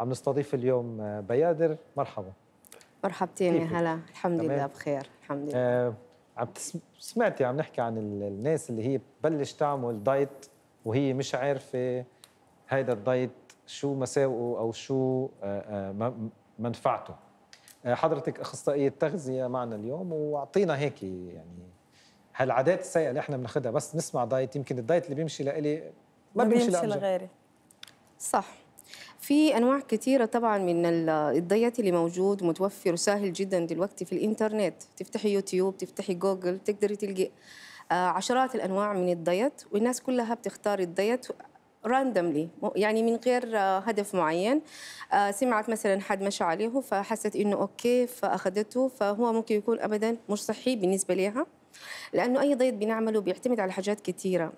عم نستضيف اليوم آه، بيادر مرحبا مرحبتين يا هلا الحمد لله بخير الحمد لله آه عم سمعتي عم نحكي عن الناس اللي هي بتبلش تعمل دايت وهي مش عارفه هيدا الدايت شو مساوئه او شو آه، آه، منفعته حضرتك اخصائيه تغذيه معنا اليوم واعطينا هيك يعني هالعادات السيئه اللي احنا بناخذها بس نسمع دايت يمكن الدايت اللي بيمشي لإلي ما, ما بيمشي لغيري صح في انواع كثيره طبعا من الدايت اللي موجود متوفر وسهل جدا دلوقتي في الانترنت تفتحي يوتيوب تفتحي جوجل تقدري تلقي آه، عشرات الانواع من الدايت والناس كلها بتختار الدايت راندملي يعني من غير آه، هدف معين آه، سمعت مثلا حد مشى عليه فحست انه اوكي فاخذته فهو ممكن يكون ابدا مش صحي بالنسبه لها لانه اي دايت بنعمله بيعتمد على حاجات كثيره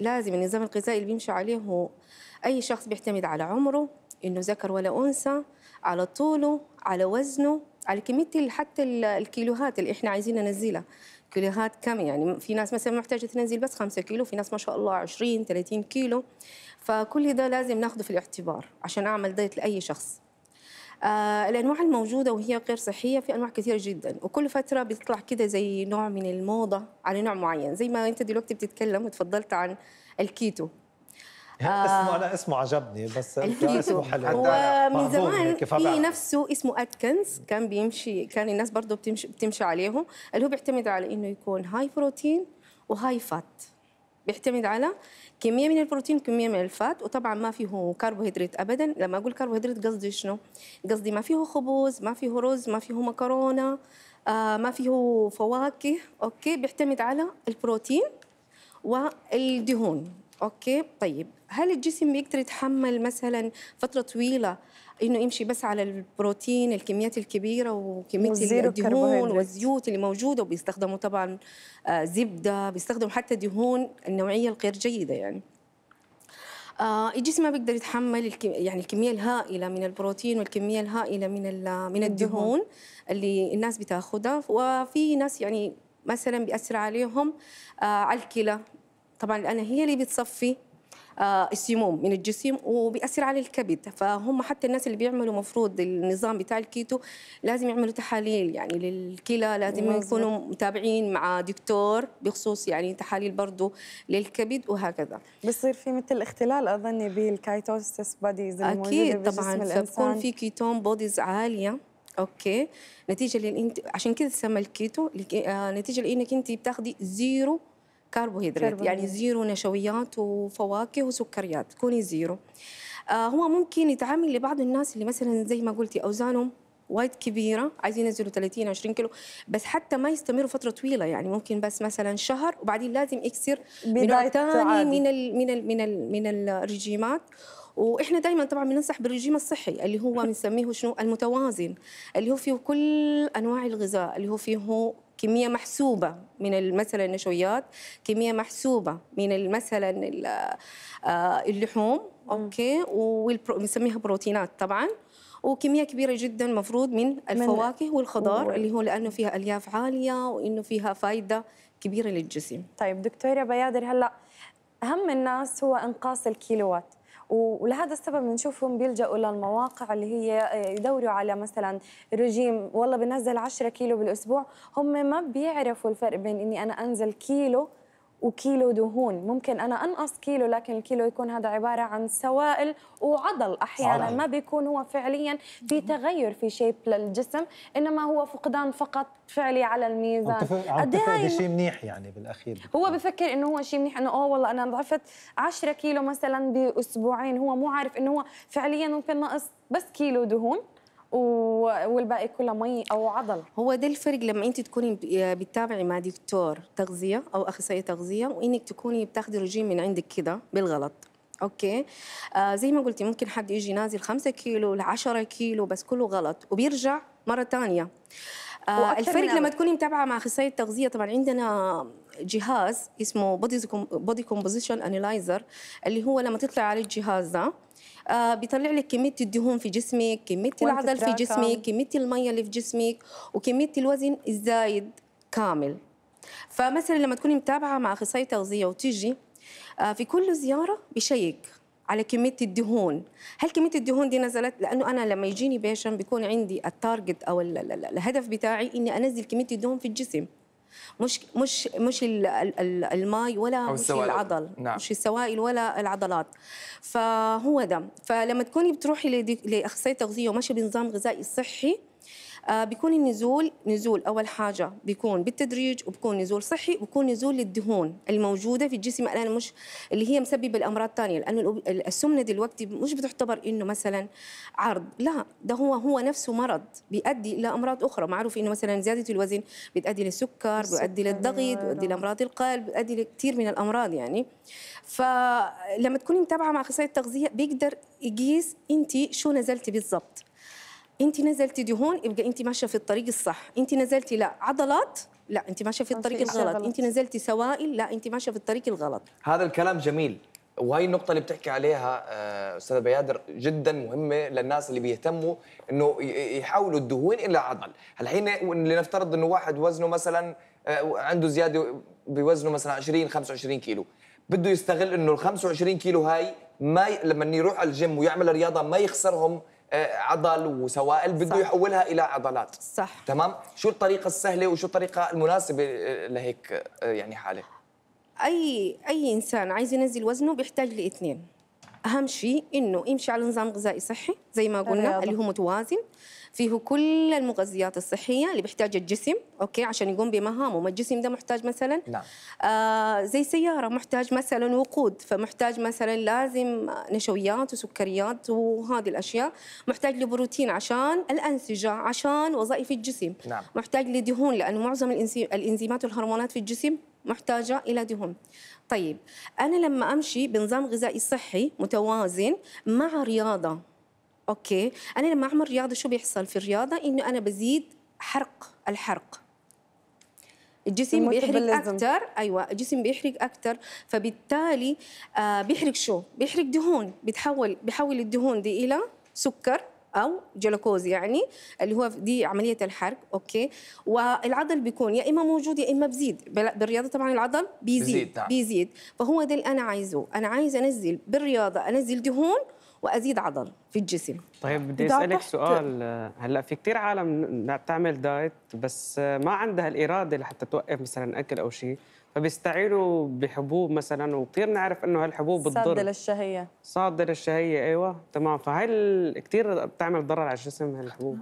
لازم النظام الغذائي اللي بيمشي عليه هو اي شخص بيعتمد على عمره انه ذكر ولا انثى على طوله على وزنه على كميه حتى الكيلوهات اللي احنا عايزين ننزلها كيلوهات كم يعني في ناس مثلا محتاجه تنزل بس 5 كيلو في ناس ما شاء الله 20 30 كيلو فكل ده لازم ناخده في الاعتبار عشان اعمل دايت لاي شخص آه الانواع الموجوده وهي غير صحيه في انواع كثيره جدا وكل فتره بيطلع كده زي نوع من الموضه على نوع معين زي ما انت دلوقتي بتتكلم وتفضلت عن الكيتو آه. اسمه انا اسمه عجبني بس اسمه حلو ومن زمان في نفسه اسمه اتكنز كان بيمشي كان الناس برضه بتمشي بتمشي عليهم اللي هو بيعتمد على انه يكون هاي بروتين وهاي فات بيعتمد على كميه من البروتين وكميه من الفات وطبعا ما فيه كربوهيدرات ابدا لما اقول كربوهيدرات قصدي شنو قصدي ما فيه خبز ما فيه رز ما فيه مكرونه آه ما فيه فواكه اوكي بيعتمد على البروتين والدهون اوكي طيب هل الجسم بيقدر يتحمل مثلا فتره طويله انه يمشي بس على البروتين الكميات الكبيره وكميه الدهون والزيوت اللي موجوده وبيستخدموا طبعا آه، زبده بيستخدموا حتى دهون النوعيه الغير جيده يعني آه الجسم ما بيقدر يتحمل يعني الكميه الهائله من البروتين والكميه الهائله من من الدهون اللي الناس بتاخذها وفي ناس يعني مثلا بيأثر عليهم آه على الكلى طبعا الانا هي اللي بتصفي آه، السموم من الجسم وبيأثر على الكبد فهم حتى الناس اللي بيعملوا مفروض النظام بتاع الكيتو لازم يعملوا تحاليل يعني للكلى لازم يكونوا متابعين مع دكتور بخصوص يعني تحاليل برضه للكبد وهكذا بصير في مثل اختلال أظني بالكايتوسيس بوديز أكيد طبعا فبكون في كيتون بوديز عالية اوكي نتيجه للانت... عشان كذا تسمى الكيتو آه، نتيجه لانك انت بتاخذي زيرو كربوهيدرات يعني زيرو نشويات وفواكه وسكريات تكوني زيرو آه هو ممكن يتعامل لبعض الناس اللي مثلا زي ما قلتي اوزانهم وايد كبيره عايزين ينزلوا 30 20 كيلو بس حتى ما يستمروا فتره طويله يعني ممكن بس مثلا شهر وبعدين لازم يكسر نوع ثاني من الـ من الـ من الـ من الرجيمات واحنا دائما طبعا بننصح بالرجيم الصحي اللي هو بنسميه شنو المتوازن اللي هو فيه كل انواع الغذاء اللي هو فيه كمية محسوبة من مثلا النشويات كمية محسوبة من مثلا آه، اللحوم اوكي ونسميها بروتينات طبعا وكميه كبيره جدا مفروض من الفواكه والخضار و... اللي هو لانه فيها الياف عاليه وانه فيها فائده كبيره للجسم. طيب دكتوره بيادر هلا اهم الناس هو انقاص الكيلوات ولهذا السبب بنشوفهم بيلجأوا للمواقع اللي هي آه، يدوروا على مثلا رجيم والله بنزل 10 كيلو بالاسبوع هم ما بيعرفوا الفرق بين اني انا انزل كيلو وكيلو دهون ممكن انا انقص كيلو لكن الكيلو يكون هذا عباره عن سوائل وعضل احيانا صحيح. ما بيكون هو فعليا في تغير في شيب للجسم انما هو فقدان فقط فعلي على الميزان قد هذا شيء منيح يعني بالاخير هو بفكر انه هو شيء منيح انه اوه والله انا ضعفت 10 كيلو مثلا باسبوعين هو مو عارف انه هو فعليا ممكن نقص بس كيلو دهون والباقي كله مي او عضل هو ده الفرق لما انت تكوني آه، بتتابعي مع دكتور تغذيه او اخصائيه تغذيه وانك تكوني بتاخذي رجيم من عندك كده بالغلط اوكي آه زي ما قلتي ممكن حد يجي نازل 5 كيلو ل 10 كيلو بس كله غلط وبيرجع مره ثانيه آه الفرق لما تكوني متابعه مع اخصائيه تغذيه طبعا عندنا جهاز اسمه بودي كومبوزيشن انلايزر اللي هو لما تطلع على الجهاز ده آه، بيطلع لك كميه الدهون في جسمك كميه العضل في جسمك كميه الميه اللي في جسمك وكميه الوزن الزايد كامل فمثلا لما تكوني متابعه مع اخصائي تغذيه وتيجي آه، في كل زياره بشيك على كميه الدهون هل كميه الدهون دي نزلت لانه انا لما يجيني بيشن بيكون عندي التارجت او الهدف بتاعي اني انزل كميه الدهون في الجسم مش مش مش الماء ولا مش العضل نعم. مش السوائل ولا العضلات فهو ده فلما تكوني بتروحي لاخصائي تغذيه وماشي بنظام غذائي صحي آه، بيكون النزول نزول اول حاجه بيكون بالتدريج وبكون نزول صحي وبكون نزول للدهون الموجوده في الجسم الان مش اللي هي مسببه الامراض الثانيه لانه السمنه دلوقتي مش بتعتبر انه مثلا عرض لا ده هو هو نفسه مرض بيؤدي الى امراض اخرى معروف انه مثلا زياده الوزن بتؤدي للسكر بيؤدي للضغط بيؤدي نعم. لامراض القلب بيؤدي لكثير من الامراض يعني فلما تكوني متابعه مع اخصائي التغذيه بيقدر يقيس انت شو نزلتي بالضبط انت نزلتي دهون يبقى انت ماشيه في الطريق الصح انت نزلتي لا عضلات لا انت ماشيه في الطريق الغلط انت نزلتي سوائل لا انت ماشيه في الطريق الغلط هذا الكلام جميل وهي النقطة اللي بتحكي عليها آه، أستاذة بيادر جدا مهمة للناس اللي بيهتموا إنه يحولوا الدهون إلى عضل، الحين لنفترض إنه واحد وزنه مثلا آه، عنده زيادة بوزنه مثلا 20 25 كيلو، بده يستغل إنه ال 25 كيلو هاي ما ي... لما يروح على الجيم ويعمل رياضة ما يخسرهم آه، عضل وسوائل بده صح. يحولها الى عضلات صح تمام شو الطريقه السهله وشو الطريقه المناسبه آه، لهيك آه، يعني حاله اي اي انسان عايز ينزل وزنه بيحتاج لاثنين اهم شيء انه يمشي على نظام غذائي صحي زي ما قلنا الرياضة. اللي هو متوازن فيه كل المغذيات الصحيه اللي بيحتاجها الجسم اوكي عشان يقوم بمهامه ما الجسم ده محتاج مثلا نعم. آه زي سياره محتاج مثلا وقود فمحتاج مثلا لازم نشويات وسكريات وهذه الاشياء محتاج لبروتين عشان الانسجه عشان وظائف الجسم نعم. محتاج لدهون لانه معظم الانزيمات والهرمونات في الجسم محتاجه الى دهون طيب انا لما امشي بنظام غذائي صحي متوازن مع رياضه اوكي انا لما اعمل رياضه شو بيحصل في الرياضه انه انا بزيد حرق الحرق الجسم بيحرق اكثر ايوه الجسم بيحرق اكثر فبالتالي آه بيحرق شو بيحرق دهون بتحول بيحول الدهون دي الى سكر او جلوكوز يعني اللي هو دي عمليه الحرق اوكي والعضل بيكون يا اما موجود يا اما بزيد بالرياضه طبعا العضل بيزيد بيزيد, نعم. بيزيد. فهو ده اللي انا عايزه انا عايز انزل بالرياضه انزل دهون وازيد عضل في الجسم طيب بدي اسالك سؤال هلا في كثير عالم بتعمل دايت بس ما عندها الاراده لحتى توقف مثلا اكل او شيء فبيستعيروا بحبوب مثلا وكثير نعرف انه هالحبوب بتضر صادة للشهية صادة للشهية ايوه تمام فهي كثير بتعمل ضرر على الجسم هالحبوب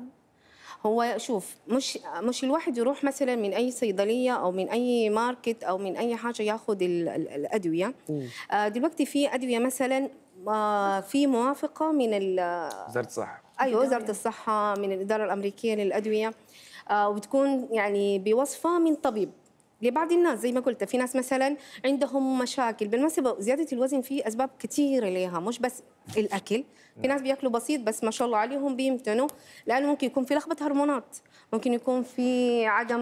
هو شوف مش مش الواحد يروح مثلا من اي صيدليه او من اي ماركت او من اي حاجه ياخذ الادويه آه، دلوقتي في ادويه مثلا آه، في موافقه من وزاره الصحه ايوه وزاره الصحه من الاداره الامريكيه للادويه آه، وبتكون يعني بوصفه من طبيب لبعض الناس زي ما قلت في ناس مثلا عندهم مشاكل بالمناسبه زياده الوزن في اسباب كثيره لها مش بس الاكل في نعم. ناس بياكلوا بسيط بس ما شاء الله عليهم بيمتنوا لانه ممكن يكون في لخبطه هرمونات ممكن يكون في عدم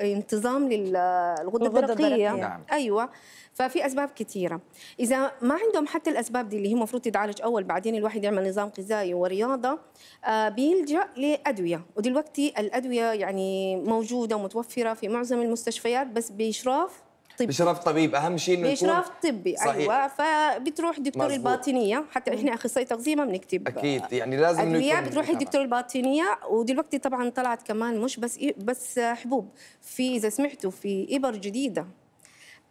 انتظام للغده الدرقيه نعم. ايوه ففي اسباب كثيره اذا ما عندهم حتى الاسباب دي اللي هي المفروض تتعالج اول بعدين الواحد يعمل نظام غذائي ورياضه آه، بيلجا لادويه ودلوقتي الادويه يعني موجوده ومتوفره في معظم المستشفيات بس باشراف طبي باشراف طبيب اهم شيء انه باشراف طبي أيوة. صحيح. ايوه فبتروح دكتور مزبوط. الباطنيه حتى احنا اخصائي تغذيه ما بنكتب اكيد يعني لازم ادويه بتروحي الدكتور الباطنيه ودلوقتي طبعا طلعت كمان مش بس بس حبوب في اذا سمعتوا في ابر جديده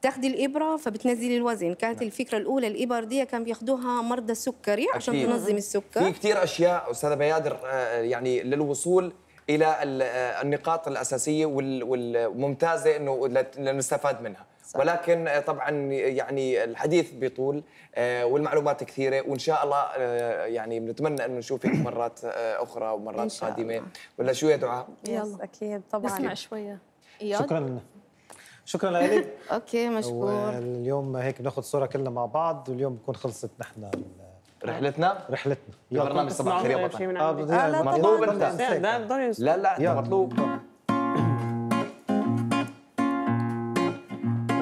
تاخذي الابره فبتنزلي الوزن كانت نعم. الفكره الاولى الابر دي كان بياخذوها مرضى السكري عشان أكيد. تنظم السكر في كثير اشياء استاذه بيادر آه، يعني للوصول الى آه، النقاط الاساسيه والممتازه انه لنستفاد منها صح. ولكن آه، طبعا يعني الحديث بيطول آه، والمعلومات كثيره وان شاء الله يعني بنتمنى انه نشوفك مرات اخرى ومرات قادمه الله. ولا شو يا دعاء؟ يلا اكيد طبعا اسمع شويه شكرا شكرا لك اوكي مشكور اليوم هيك بناخذ صوره كلنا مع بعض واليوم بكون خلصت نحن رحلتنا رحلتنا يا برنامج صباح الخير يا بطل آه, آه، مطلوب انت لا لا انت مطلوب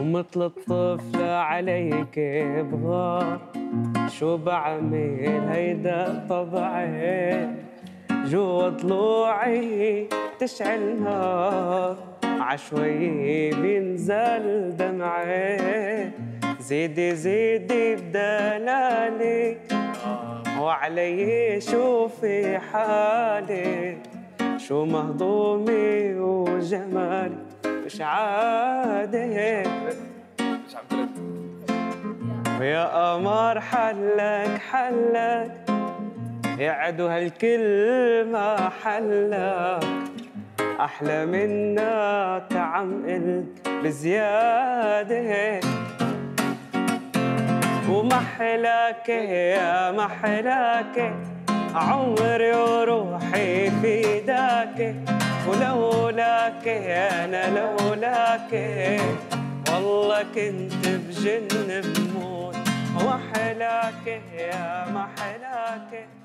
مثل الطفلة عليك بغار شو بعمل هيدا طبعي جوا طلوعي تشعل نار عشوي بينزل دمعي زيدي زيدي بدلالي وعلي شوفي حالي شو مهضومي وجمالي مش عادي مش عم يا قمر حلك حلك يعدو هالكلمة حلك أحلى منك عم قلك بزيادة ومحلاك يا محلاك عمري وروحي فداك ولولاك أنا لولاك والله كنت بجن بموت وحلاك يا محلاك